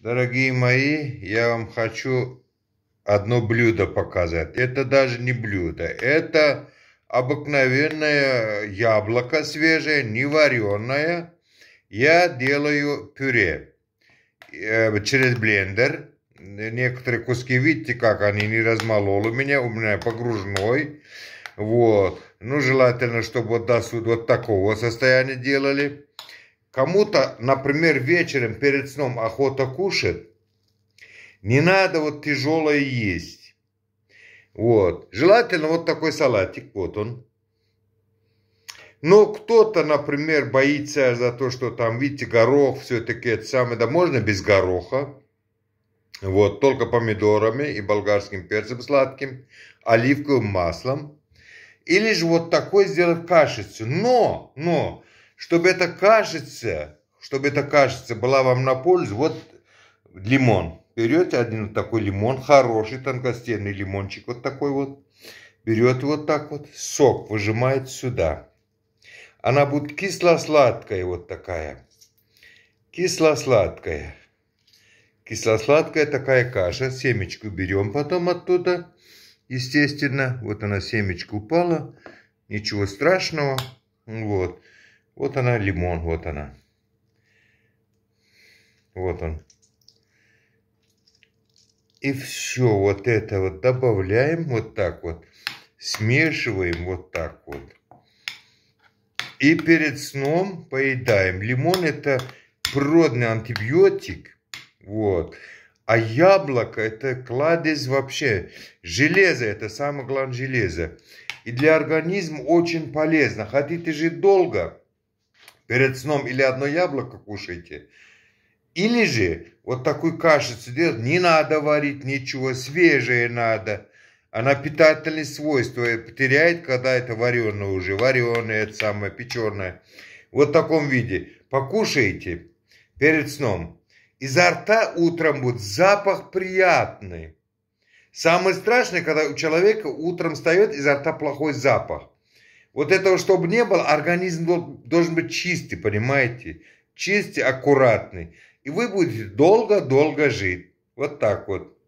Дорогие мои, я вам хочу одно блюдо показать. Это даже не блюдо, это обыкновенное яблоко свежее, не вареное. Я делаю пюре э, через блендер. Некоторые куски, видите, как они не размолол у меня, у меня погружной. Вот. Ну, желательно, чтобы вот до вот такого состояния делали. Кому-то, например, вечером перед сном охота кушать, не надо вот тяжелое есть. Вот. Желательно вот такой салатик, вот он. Но кто-то, например, боится за то, что там, видите, горох все-таки это самое, да можно без гороха. Вот, только помидорами и болгарским перцем сладким, оливковым маслом. Или же вот такой сделать кашицу. Но, но, чтобы это кажется, чтобы это кажется, была вам на пользу, вот лимон. Берете один такой лимон, хороший тонкостенный лимончик, вот такой вот. берете вот так вот, сок выжимает сюда. Она будет кисло-сладкая вот такая. Кисло-сладкая. Кисло-сладкая такая каша. Семечку берем потом оттуда. Естественно, вот она семечка упала. Ничего страшного. Вот. Вот она, лимон, вот она. Вот он. И все вот это вот добавляем вот так вот. Смешиваем вот так вот. И перед сном поедаем. Лимон это природный антибиотик. Вот. А яблоко это кладезь вообще. Железо это самое главное железо. И для организма очень полезно. Хотите жить долго, перед сном или одно яблоко кушайте, или же вот такой кашицу делать, не надо варить ничего, свежее надо. Она питательные свойства потеряет, когда это вареное уже, вареное, это самое, печеное. Вот в таком виде. Покушайте перед сном. Изо рта утром будет запах приятный. Самое страшное, когда у человека утром встает изо рта плохой запах вот этого, чтобы не было, организм должен быть чистый, понимаете? Чистый, аккуратный. И вы будете долго-долго жить. Вот так вот.